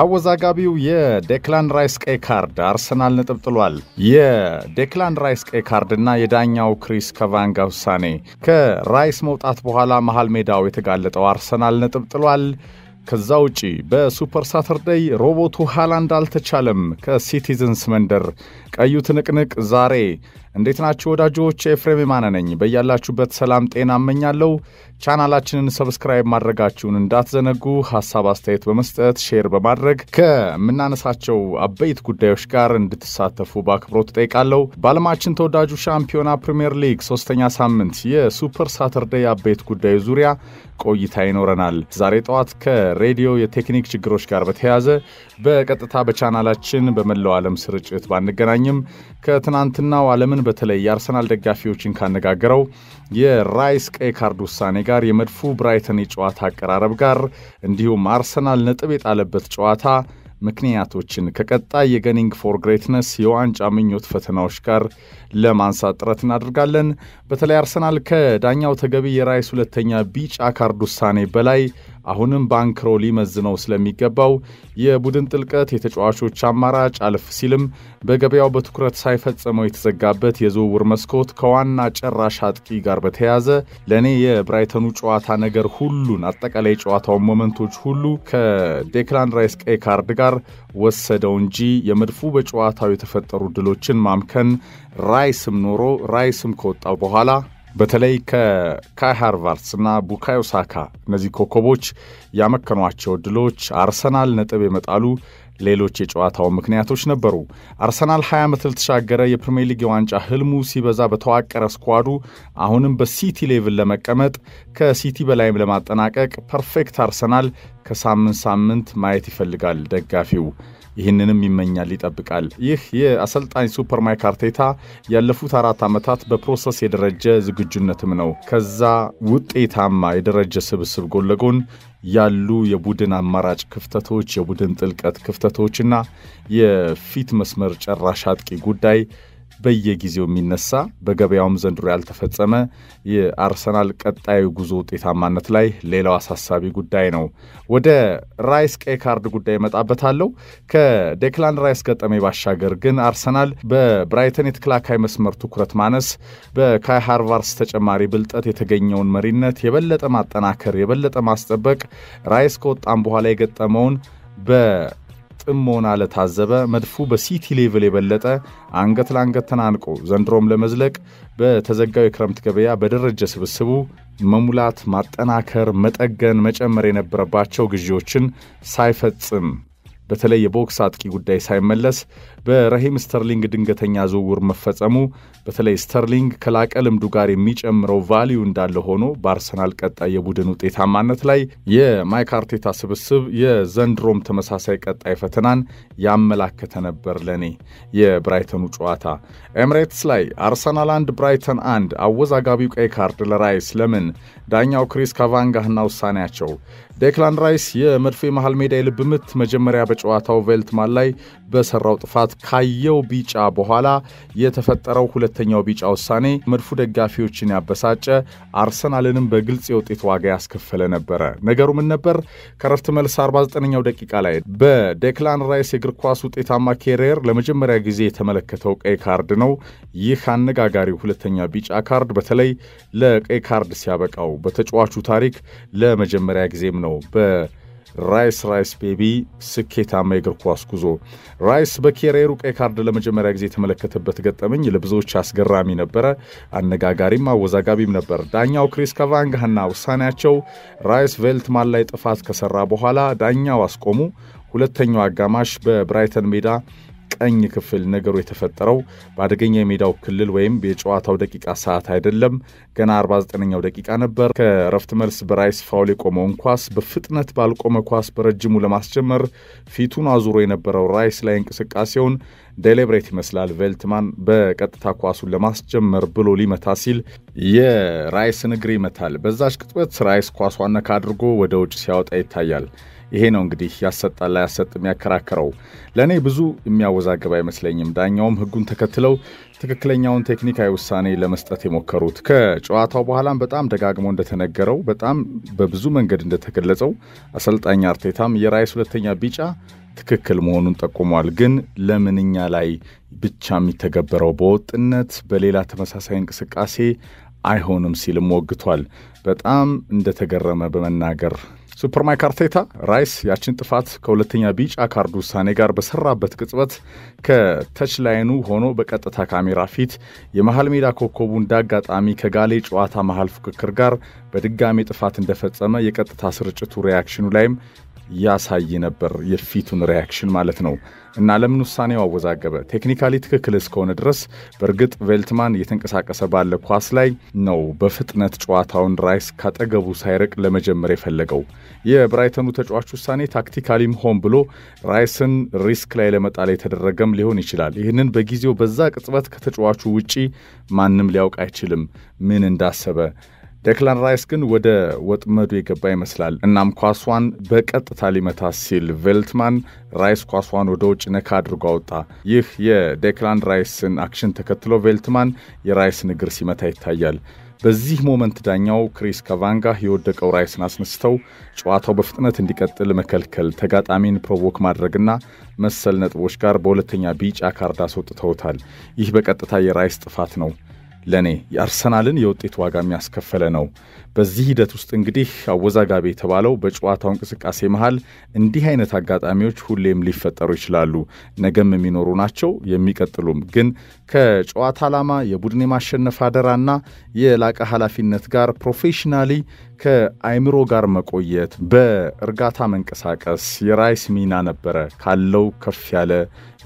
አወዛጋቢው የዴክላን ራይስ ቀይ ካርድ አርሰናል ነጥብ ጥሏል። የዴክላን ራይስ ቀይ ካርድና የዳኛው ክሪስ ከቫንጋ ውሳኔ ከራይስ መውጣት በኋላ መሃል ሜዳው የተጋለጠው አርሰናል ነጥብ ጥሏል። ከዛ ውጪ በሱፐር ሳተርደይ ሮቦቱ ሃላንድ አልተቻለም። ከሲቲዝንስ መንደር ቀዩ ትንቅንቅ ዛሬ እንዴት ናችሁ ወዳጆች? ኤፍሬም የማነ ነኝ። በያላችሁበት ሰላም ጤና እመኛለሁ። ቻናላችንን ሰብስክራይብ ማድረጋችሁን እንዳትዘነጉ። ሀሳብ አስተያየት በመስጠት ሼር በማድረግ ከምናነሳቸው አበይት ጉዳዮች ጋር እንድትሳተፉ በአክብሮት ጠይቃለሁ። በዓለማችን ተወዳጁ ሻምፒዮና ፕሪምየር ሊግ ሶስተኛ ሳምንት የሱፐር ሳተርዴይ አበይት ጉዳዩ ዙሪያ ቆይታ ይኖረናል። ዛሬ ጠዋት ከሬዲዮ የቴክኒክ ችግሮች ጋር በተያያዘ በቀጥታ በቻናላችን በመላው ዓለም ስርጭት ባንገናኝም ከትናንትናው ዓለምን በተለይ የአርሰናል ደጋፊዎችን ካነጋገረው የራይስ ቀይ ካርድ ውሳኔ ጋር የመድፉ ብራይተን የጨዋታ አቀራረብ ጋር እንዲሁም አርሰናል ነጥብ የጣለበት ጨዋታ ምክንያቶችን ከቀጣይ የገኒንግ ፎር ግሬትነስ የዋንጫ ምኞት ፈተናዎች ጋር ለማንሳት ጥረት እናደርጋለን። በተለይ አርሰናል ከዳኛው ተገቢ የራይስ ሁለተኛ ቢጫ ካርድ ውሳኔ በላይ አሁንም ባንክሮ ሊመዝነው ስለሚገባው የቡድን ጥልቀት የተጫዋቾች አማራጭ አልፍ ሲልም በገበያው በትኩረት ሳይፈጸመው የተዘጋበት የዝውውር መስኮት ከዋና ጨራሽ አጥቂ ጋር በተያያዘ ለእኔ የብራይተኑ ጨዋታ ነገር ሁሉን አጠቃላይ ጨዋታውን ሞመንቶች ሁሉ ከዴክላን ራይስ ቀይ ካርድ ጋር ወሰደው እንጂ የመድፉ በጨዋታው የተፈጠሩ ድሎችን ማምከን ራይስም ኖሮ ራይስም ከወጣው በኋላ በተለይ ከካይ ሃርቫርትስ እና ቡካዮ ሳካ እነዚህ ኮከቦች ያመከኗቸው ድሎች አርሰናል ነጥብ የመጣሉ ሌሎች የጨዋታው ምክንያቶች ነበሩ። አርሰናል 20 ዓመት ለተሻገረ የፕሪምየር ሊግ የዋንጫ ህልሙ ሲበዛ በተዋቀረ ስኳዱ አሁንም በሲቲ ሌቭል ለመቀመጥ ከሲቲ በላይም ለማጠናቀቅ ፐርፌክት አርሰናል ከሳምንት ሳምንት ማየት ይፈልጋል ደጋፊው። ይህንንም ይመኛል፣ ይጠብቃል። ይህ የአሰልጣኝ ሱፐር ማይክ አርቴታ ያለፉት አራት ዓመታት በፕሮሰስ የደረጀ ዝግጁነትም ነው። ከዛ ውጤታማ የደረጀ ስብስብ ጎን ለጎን ያሉ የቡድን አማራጭ ክፍተቶች፣ የቡድን ጥልቀት ክፍተቶችና የፊት መስመር ጨራሽ አጥቂ ጉዳይ በየጊዜው የሚነሳ በገበያውም ዘንድሮ ያልተፈጸመ የአርሰናል ቀጣዩ ጉዞ ውጤታማነት ላይ ሌላው አሳሳቢ ጉዳይ ነው። ወደ ራይስ ቀይ ካርድ ጉዳይ እመጣበታለሁ። ከዴክላን ራይስ ገጠሜ ባሻገር ግን አርሰናል በብራይተን የተከላካይ መስመር ትኩረት ማነስ፣ በካይ ሃርቫርስ ተጨማሪ ብልጠት የተገኘውን መሪነት የበለጠ ማጠናከር፣ የበለጠ ማስጠበቅ ራይስ ከወጣም በኋላ የገጠመውን በ ጥሞና ለታዘበ መድፉ በሲቲ ሌቭል የበለጠ አንገት ለአንገት ተናንቆ ዘንድሮም ለመዝለቅ በተዘጋው የክረምት ገበያ በደረጀ ስብስቡ መሙላት፣ ማጠናከር፣ መጠገን፣ መጨመር የነበረባቸው ግዢዎችን ሳይፈጽም በተለይ የቦክስ አጥቂ ጉዳይ ሳይመለስ በረሂም ስተርሊንግ ድንገተኛ ዝውውር መፈጸሙ በተለይ ስተርሊንግ ከላቀ ልምዱ ጋር የሚጨምረው ቫሊዩ እንዳለ ሆኖ በአርሰናል ቀጣይ የቡድን ውጤታማነት ላይ የማይክ አርቴታ ስብስብ የዘንድሮም ተመሳሳይ ቀጣይ ፈተናን ያመላከተ ነበር። ለኔ የብራይተኑ ጨዋታ ኤምሬትስ ላይ አርሰናል አንድ ብራይተን አንድ አወዛጋቢው ቀይ ካርድ ለራይስ ለምን ዳኛው ክሪስ ካቫንጋህና ውሳኔያቸው ዴክላን ራይስ የመድፌ የመሃል ሜዳ የልብ ምት መጀመሪያ በጨዋታው ቬልትማን ላይ በሰራው ጥፋት ካየው ቢጫ በኋላ የተፈጠረው ሁለተኛው ቢጫ ውሳኔ መድፉ ደጋፊዎችን ያበሳጨ፣ አርሰናልንም በግልጽ የውጤት ዋጋ ያስከፈለ ነበረ። ነገሩ ምን ነበር? ከረፍት መልስ 49ኛው ደቂቃ ላይ በዴክላን ራይስ የእግር ኳስ ውጤታማ ኬሪየር ለመጀመሪያ ጊዜ የተመለከተው ቀይ ካርድ ነው። ይህ አነጋጋሪ ሁለተኛ ቢጫ ካርድ በተለይ ለቀይ ካርድ ሲያበቃው በተጫዋቹ ታሪክ ለመጀመሪያ ጊዜም ነው ነው በራይስ ራይስ ቤቢ ስኬታማ የእግር ኳስ ጉዞ። ራይስ በኬሪየሩ ቀይ ካርድ ለመጀመሪያ ጊዜ የተመለከተበት ገጠመኝ ለብዙዎች አስገራሚ ነበረ። አነጋጋሪም አወዛጋቢም ነበር። ዳኛው ክሪስ ካቫንጋህና ውሳኔያቸው ራይስ ቬልትማን ላይ ጥፋት ከሰራ በኋላ ዳኛው አስቆሙ። ሁለተኛው አጋማሽ በብራይተን ሜዳ ቀኝ ክፍል ነገሩ የተፈጠረው በአደገኛ የሜዳው ክልል ወይም የጨዋታው ደቂቃ ሰዓት አይደለም። ገና 49ኛው ደቂቃ ነበር። ከረፍት መልስ በራይስ ፋውል የቆመውን ኳስ በፍጥነት ባልቆመ ኳስ በረጅሙ ለማስጀመር ፊቱን አዙሮ የነበረው ራይስ ላይ እንቅስቃሴውን ዴሌብሬት ይመስላል። ቬልትማን በቀጥታ ኳሱን ለማስጀመር ብሎ ሊመታ ሲል የራይስን እግር ይመታል። በዛች ቅጥበት ራይስ ኳሷን ነካ አድርጎ ወደ ውጭ ሲያወጣ ይታያል። ይሄ ነው እንግዲህ ያሰጣል ላያሰጥ የሚያከራክረው። ለእኔ ብዙ የሚያወዛግብ አይመስለኝም። ዳኛውም ህጉን ተከትለው ትክክለኛውን ቴክኒካዊ ውሳኔ ለመስጠት የሞከሩት ከጨዋታው በኋላም በጣም ደጋግሞ እንደተነገረው በጣም በብዙ መንገድ እንደተገለጸው አሰልጣኝ አርቴታም የራይስ ሁለተኛ ቢጫ ትክክል መሆኑን ጠቁሟል። ግን ለምንኛ ላይ ብቻ የሚተገበረው በወጥነት በሌላ ተመሳሳይ እንቅስቃሴ አይሆንም ሲልም ወግቷል። በጣም እንደተገረመ በመናገር ሱፐር ማይክ አርቴታ ራይስ ያችን ጥፋት ከሁለተኛ ቢጫ ካርድ ውሳኔ ጋር በሰራበት ቅጽበት ከተች ላይኑ ሆኖ በቀጥታ ካሜራ ፊት የመሃል ሜዳ ኮከቡ እንዳጋጣሚ ከጋሌ ጨዋታ መሃል ፉክክር ጋር በድጋሚ ጥፋት እንደፈጸመ የቀጥታ ስርጭቱ ሪያክሽኑ ላይም ያሳይ ነበር፣ የፊቱን ሪያክሽን ማለት ነው። እና ለምን ውሳኔው አወዛገበ? ቴክኒካሊ ትክክል እስከሆነ ድረስ በእርግጥ ቬልትማን እየተንቀሳቀሰ ባለ ኳስ ላይ ነው በፍጥነት ጨዋታውን ራይስ ካጠገቡ ሳይርቅ ለመጀመር የፈለገው። የብራይተኑ ተጫዋች ውሳኔ ታክቲካሊም ሆን ብሎ ራይስን ሪስክ ላይ ለመጣል የተደረገም ሊሆን ይችላል። ይህንን በጊዜው በዛ ቅጽበት ከተጫዋቹ ውጪ ማንም ሊያውቅ አይችልም ምን እንዳሰበ ደክላን ራይስ ግን ወደ ወጥመዱ የገባ ይመስላል። እናም ኳሷን በቀጥታ ሊመታ ሲል ቬልትማን ራይስ ኳሷን ወደ ውጭ ነካ አድርጎ አወጣ። ይህ የዴክላን ራይስን አክሽን ተከትሎ ቬልትማን የራይስን እግር ሲመታ ይታያል። በዚህ ሞመንት ዳኛው ክሪስ ካቫንጋ የወደቀው ራይስን አስነስተው ጨዋታው በፍጥነት እንዲቀጥል መከልከል፣ ተጋጣሚን ፕሮቮክ ማድረግና መሰል ነጥቦች ጋር በሁለተኛ ቢጫ ካርድ አስወጥተውታል። ይህ በቀጥታ የራይስ ጥፋት ነው። ለእኔ የአርሰናልን የውጤት ዋጋ የሚያስከፈለ ነው። በዚህ ሂደት ውስጥ እንግዲህ አወዛጋቢ የተባለው በጨዋታው እንቅስቃሴ መሃል እንዲህ አይነት አጋጣሚዎች ሁሌም ሊፈጠሩ ይችላሉ። ነገም የሚኖሩ ናቸው የሚቀጥሉም። ግን ከጨዋታ ዓላማ፣ የቡድን የማሸነፍ አደራና የላቀ ኃላፊነት ጋር ፕሮፌሽናሊ ከአይምሮ ጋር መቆየት፣ በእርጋታ መንቀሳቀስ የራይስ ሚና ነበረ። ካለው ከፍ ያለ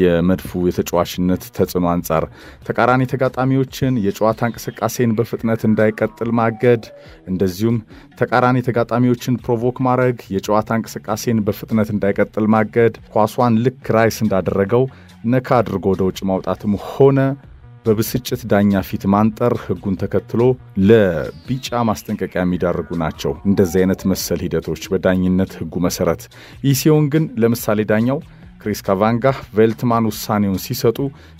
የመድፉ የተጫዋችነት ተጽዕኖ አንጻር ተቃራኒ ተጋጣሚዎችን የጨዋታ እንቅስቃሴን በፍጥነት እንዳይቀጥል ማገድ፣ እንደዚሁም ተቃራኒ ተጋጣሚዎችን ፕሮቮክ ማድረግ የጨዋታ እንቅስቃሴን በፍጥነት እንዳይቀጥል ማገድ፣ ኳሷን ልክ ራይስ እንዳደረገው ነካ አድርጎ ወደ ውጭ ማውጣትም ሆነ በብስጭት ዳኛ ፊት ማንጠር ህጉን ተከትሎ ለቢጫ ማስጠንቀቂያ የሚዳርጉ ናቸው። እንደዚህ አይነት መሰል ሂደቶች በዳኝነት ህጉ መሰረት። ይህ ሲሆን ግን ለምሳሌ ዳኛው ክሪስ ካቫንጋ ቬልትማን ውሳኔውን ሲሰጡ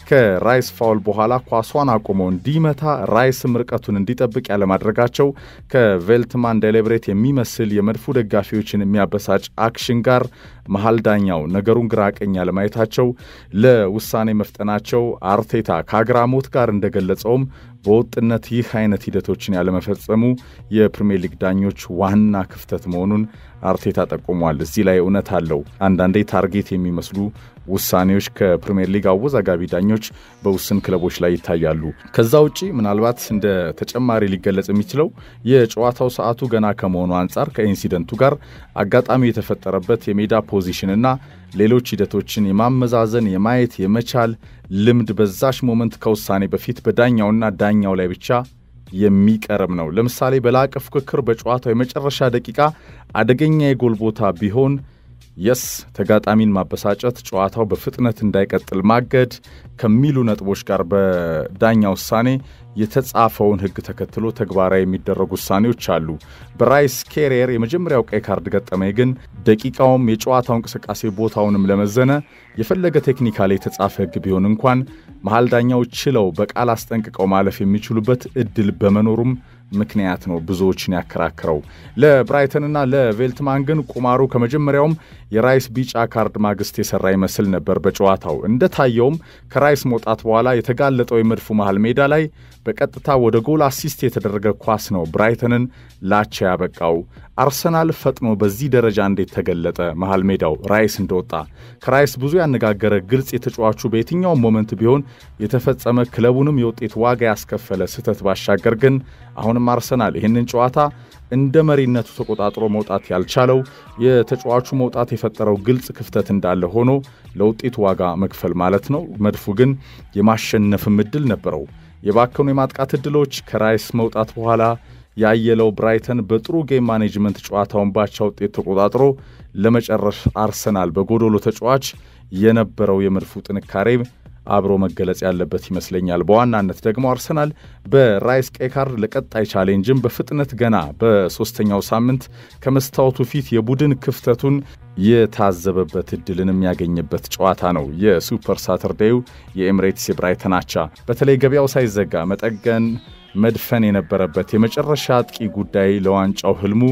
ከራይስ ፋውል በኋላ ኳሷን አቁመው እንዲመታ ራይስም ርቀቱን እንዲጠብቅ ያለማድረጋቸው ከቬልትማን ደሌብሬት የሚመስል የመድፉ ደጋፊዎችን የሚያበሳጭ አክሽን ጋር መሀል ዳኛው ነገሩን ግራ ቀኝ ለውሳኔ መፍጠናቸው አርቴታ ከአግራሞት ጋር እንደገለጸውም በወጥነት ይህ አይነት ሂደቶችን ያለመፈጸሙ የፕሪምየር ሊግ ዳኞች ዋና ክፍተት መሆኑን አርቴታ ጠቁሟል። እዚህ ላይ እውነት አለው። አንዳንዴ ታርጌት የሚመስሉ ውሳኔዎች ከፕሪምየር ሊግ አወዛጋቢ ዳኞች በውስን ክለቦች ላይ ይታያሉ። ከዛ ውጪ ምናልባት እንደ ተጨማሪ ሊገለጽ የሚችለው የጨዋታው ሰዓቱ ገና ከመሆኑ አንጻር ከኢንሲደንቱ ጋር አጋጣሚ የተፈጠረበት የሜዳ ፖዚሽንና ሌሎች ሂደቶችን የማመዛዘን የማየት የመቻል ልምድ በዛሽ ሞመንት ከውሳኔ በፊት በዳኛውና ዳኛው ላይ ብቻ የሚቀርብ ነው። ለምሳሌ በላቀ ፉክክር በጨዋታው የመጨረሻ ደቂቃ አደገኛ የጎል ቦታ ቢሆን የስ ተጋጣሚን ማበሳጨት፣ ጨዋታው በፍጥነት እንዳይቀጥል ማገድ ከሚሉ ነጥቦች ጋር በዳኛ ውሳኔ የተጻፈውን ሕግ ተከትሎ ተግባራዊ የሚደረጉ ውሳኔዎች አሉ። ብራይስ ኬሬር የመጀመሪያው ቀይ ካርድ ገጠመኝ ግን ደቂቃውም የጨዋታው እንቅስቃሴ ቦታውንም ለመዘነ የፈለገ ቴክኒካል የተጻፈ ሕግ ቢሆን እንኳን መሃል ዳኛው ችለው በቃል አስጠንቅቀው ማለፍ የሚችሉበት እድል በመኖሩም ምክንያት ነው ብዙዎችን ያከራክረው። ለብራይተንና ለቬልትማን ግን ቁማሩ ከመጀመሪያውም የራይስ ቢጫ ካርድ ማግስት የሰራ ይመስል ነበር። በጨዋታው እንደታየውም ከራይስ መውጣት በኋላ የተጋለጠው የመድፉ መሃል ሜዳ ላይ በቀጥታ ወደ ጎል አሲስት የተደረገ ኳስ ነው ብራይተንን ላቻ ያበቃው። አርሰናል ፈጥኖ በዚህ ደረጃ እንዴት ተገለጠ? መሃል ሜዳው ራይስ እንደወጣ ከራይስ ብዙ ያነጋገረ ግልጽ የተጫዋቹ በየትኛውም ሞመንት ቢሆን የተፈጸመ ክለቡንም የውጤት ዋጋ ያስከፈለ ስህተት ባሻገር ግን አሁንም አርሰናል ይህንን ጨዋታ እንደ መሪነቱ ተቆጣጥሮ መውጣት ያልቻለው የተጫዋቹ መውጣት የፈጠረው ግልጽ ክፍተት እንዳለ ሆኖ ለውጤት ዋጋ መክፈል ማለት ነው። መድፉ ግን የማሸነፍም ዕድል ነበረው። የባከኑ የማጥቃት ዕድሎች ከራይስ መውጣት በኋላ ያየለው ብራይተን በጥሩ ጌም ማኔጅመንት ጨዋታውን ባቻ ውጤት ተቆጣጥሮ ለመጨረስ አርሰናል በጎዶሎ ተጫዋች የነበረው የመድፉ ጥንካሬ አብሮ መገለጽ ያለበት ይመስለኛል። በዋናነት ደግሞ አርሰናል በራይስ ቀይ ካርድ ለቀጣይ ቻሌንጅም በፍጥነት ገና በሶስተኛው ሳምንት ከመስታወቱ ፊት የቡድን ክፍተቱን የታዘበበት እድልን የሚያገኝበት ጨዋታ ነው። የሱፐር ሳተርዴው የኤምሬትስ የብራይተን አቻ በተለይ ገበያው ሳይዘጋ መጠገን መድፈን የነበረበት የመጨረሻ አጥቂ ጉዳይ ለዋንጫው ህልሙ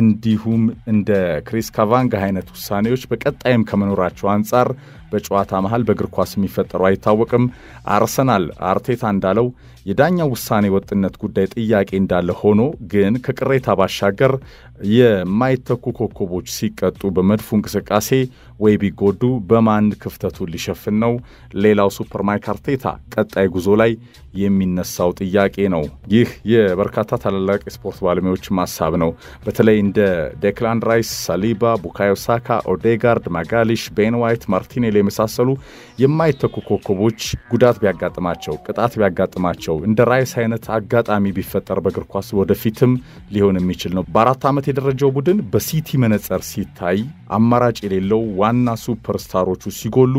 እንዲሁም እንደ ክሪስ ካቫንጋ አይነት ውሳኔዎች በቀጣይም ከመኖራቸው አንጻር በጨዋታ መሃል በእግር ኳስ የሚፈጠሩ አይታወቅም። አርሰናል አርቴታ እንዳለው የዳኛው ውሳኔ ወጥነት ጉዳይ ጥያቄ እንዳለ ሆኖ ግን ከቅሬታ ባሻገር የማይተኩ ኮከቦች ሲቀጡ በመድፉ እንቅስቃሴ ወይ ቢጎዱ በማን ክፍተቱን ሊሸፍን ነው? ሌላው ሱፐር ማይክ አርቴታ ቀጣይ ጉዞ ላይ የሚነሳው ጥያቄ ነው። ይህ የበርካታ ታላላቅ የስፖርት ባለሙያዎች ሀሳብ ነው። በተለይ እንደ ዴክላን ራይስ፣ ሳሊባ፣ ቡካዮ ሳካ፣ ኦዴጋርድ፣ ማጋሊሽ፣ ቤን ዋይት፣ ማርቲኔል የመሳሰሉ የማይተኩ ኮከቦች ጉዳት ቢያጋጥማቸው፣ ቅጣት ቢያጋጥማቸው፣ እንደ ራይስ አይነት አጋጣሚ ቢፈጠር በእግር ኳስ ወደፊትም ሊሆን የሚችል ነው። በአራት ዓመት የደረጃው ቡድን በሲቲ መነጽር ሲታይ አማራጭ የሌለው ዋና ሱፐርስታሮቹ ሲጎሉ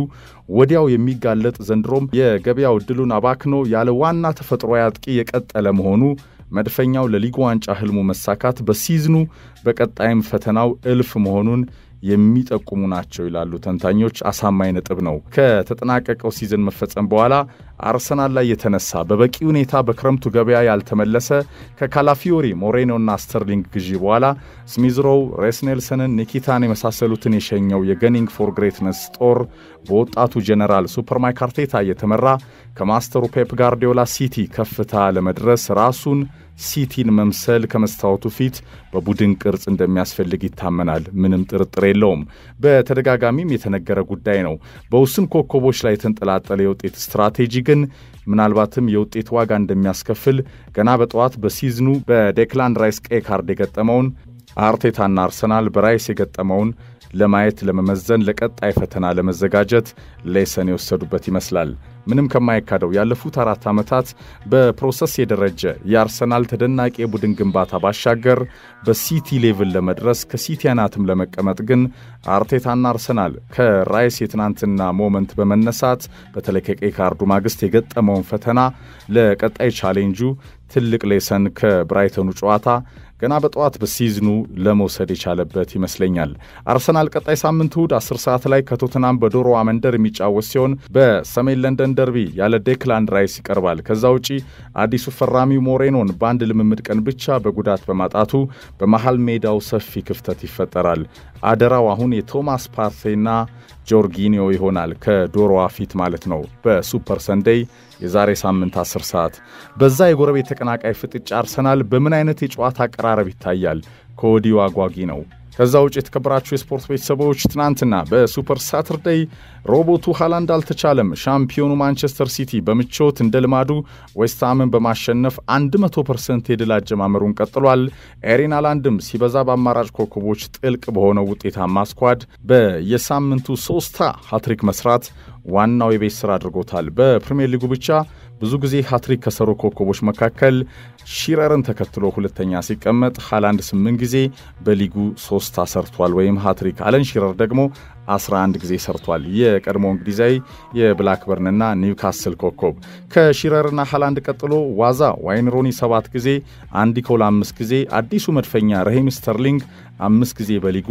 ወዲያው የሚጋለጥ ዘንድሮም የገበያው ዕድሉን አባክኖ ያለ ዋና ተፈጥሮ አጥቂ የቀጠለ መሆኑ መድፈኛው ለሊጉ ዋንጫ ህልሙ መሳካት በሲዝኑ በቀጣይም ፈተናው እልፍ መሆኑን የሚጠቁሙ ናቸው ይላሉ ተንታኞች። አሳማኝ ነጥብ ነው። ከተጠናቀቀው ሲዝን መፈጸም በኋላ አርሰናል ላይ የተነሳ በበቂ ሁኔታ በክረምቱ ገበያ ያልተመለሰ ከካላፊዮሪ ሞሬኖና ስተርሊንግ ግዢ በኋላ ስሚዝሮው ሬስ ኔልሰንን፣ ኒኪታን የመሳሰሉትን የሸኘው የገኒንግ ፎር ግሬትነስ ጦር በወጣቱ ጀነራል ሱፐር ማይክ አርቴታ እየተመራ ከማስተሩ ፔፕ ጋርዲዮላ ሲቲ ከፍታ ለመድረስ ራሱን ሲቲን መምሰል ከመስታወቱ ፊት በቡድን ቅርጽ እንደሚያስፈልግ ይታመናል። ምንም ጥርጥር የለውም። በተደጋጋሚም የተነገረ ጉዳይ ነው። በውስን ኮከቦች ላይ የተንጠላጠለ የውጤት ስትራቴጂ ግን ምናልባትም የውጤት ዋጋ እንደሚያስከፍል ገና በጠዋት በሲዝኑ በዴክላን ራይስ ቀይ ካርድ የገጠመውን አርቴታና አርሰናል በራይስ የገጠመውን ለማየት ለመመዘን ለቀጣይ ፈተና ለመዘጋጀት ሌሰን የወሰዱበት ይመስላል። ምንም ከማይካደው ያለፉት አራት ዓመታት በፕሮሰስ የደረጀ የአርሰናል ተደናቂ የቡድን ግንባታ ባሻገር በሲቲ ሌቭል ለመድረስ ከሲቲ አናትም ለመቀመጥ ግን አርቴታና አርሰናል ከራይስ የትናንትና ሞመንት በመነሳት በተለይ ከቀይ ካርዱ ማግስት የገጠመውን ፈተና ለቀጣይ ቻሌንጁ ትልቅ ሌሰን ከብራይተኑ ጨዋታ ገና በጠዋት በሲዝኑ ለመውሰድ የቻለበት ይመስለኛል። አርሰናል ቀጣይ ሳምንት እሁድ 10 ሰዓት ላይ ከቶትናም በዶሮዋ መንደር የሚጫወት ሲሆን በሰሜን ለንደን ጆን ደርቢ ያለ ዴክላንድ ራይስ ይቀርባል። ከዛ ውጪ አዲሱ ፈራሚ ሞሬኖን በአንድ ልምምድ ቀን ብቻ በጉዳት በማጣቱ በመሃል ሜዳው ሰፊ ክፍተት ይፈጠራል። አደራው አሁን የቶማስ ፓርቴና ጆርጊኒዮ ይሆናል። ከዶሮዋ ፊት ማለት ነው። በሱፐር ሰንዴይ የዛሬ ሳምንት 10 ሰዓት በዛ የጎረቤት ተቀናቃይ ፍጥጫ አርሰናል በምን አይነት የጨዋታ አቀራረብ ይታያል? ከወዲሁ አጓጊ ነው። ከዛ ውጭ የተከበራችሁ የስፖርት ቤተሰቦች ትናንትና በሱፐር ሳተርዴይ ሮቦቱ ሃላንድ አልተቻለም። ሻምፒዮኑ ማንቸስተር ሲቲ በምቾት እንደ ልማዱ ዌስትሃምን በማሸነፍ 100 ፐርሰንት የድል አጀማመሩን ቀጥሏል። ኤሪን ሃላንድም ሲበዛ በአማራጭ ኮከቦች ጥልቅ በሆነው ውጤታማ ስኳድ በየሳምንቱ ሶስታ ሀትሪክ መስራት ዋናው የቤት ስራ አድርጎታል። በፕሪምየር ሊጉ ብቻ ብዙ ጊዜ ሀትሪክ ከሰሩ ኮከቦች መካከል ሺረርን ተከትሎ ሁለተኛ ሲቀመጥ ሃላንድ ስምንት ጊዜ በሊጉ ሶስታ አሰርቷል ወይም ሀትሪክ። አለን ሺረር ደግሞ 11 ጊዜ ሰርቷል። የቀድሞ እንግሊዛዊ የብላክበርንና ኒውካስል ኮከብ ከሺረርና ሃላንድ ቀጥሎ ዋዛ ዋይን ሮኒ ሰባት ጊዜ፣ አንዲ ኮል 5 ጊዜ፣ አዲሱ መድፈኛ ረሂም ስተርሊንግ 5 ጊዜ በሊጉ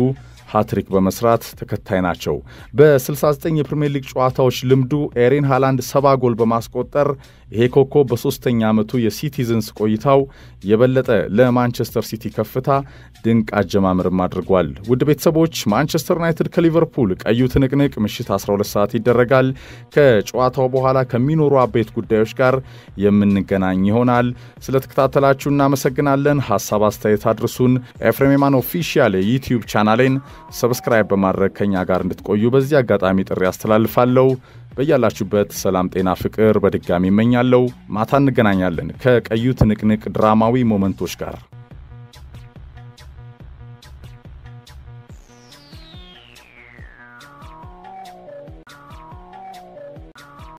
ሃትሪክ በመስራት ተከታይ ናቸው። በ69 የፕሪምየር ሊግ ጨዋታዎች ልምዱ ኤሪን ሃላንድ ሰባ ጎል በማስቆጠር ይሄ ኮከብ በሶስተኛ ዓመቱ የሲቲዝንስ ቆይታው የበለጠ ለማንቸስተር ሲቲ ከፍታ ድንቅ አጀማምርም አድርጓል። ውድ ቤተሰቦች ማንቸስተር ዩናይትድ ከሊቨርፑል ቀዩ ትንቅንቅ ምሽት 12 ሰዓት ይደረጋል። ከጨዋታው በኋላ ከሚኖሩ አበይት ጉዳዮች ጋር የምንገናኝ ይሆናል። ስለተከታተላችሁ እናመሰግናለን። ሐሳብ አስተያየት አድርሱን። ኤፍሬም የማን ኦፊሻል የዩትዩብ ቻናሌን ሰብስክራይብ በማድረግ ከኛ ጋር እንድትቆዩ በዚህ አጋጣሚ ጥሪ አስተላልፋለሁ። በያላችሁበት ሰላም፣ ጤና፣ ፍቅር በድጋሚ ይመኛለው። ማታ እንገናኛለን ከቀዩ ትንቅንቅ ድራማዊ ሞመንቶች ጋር።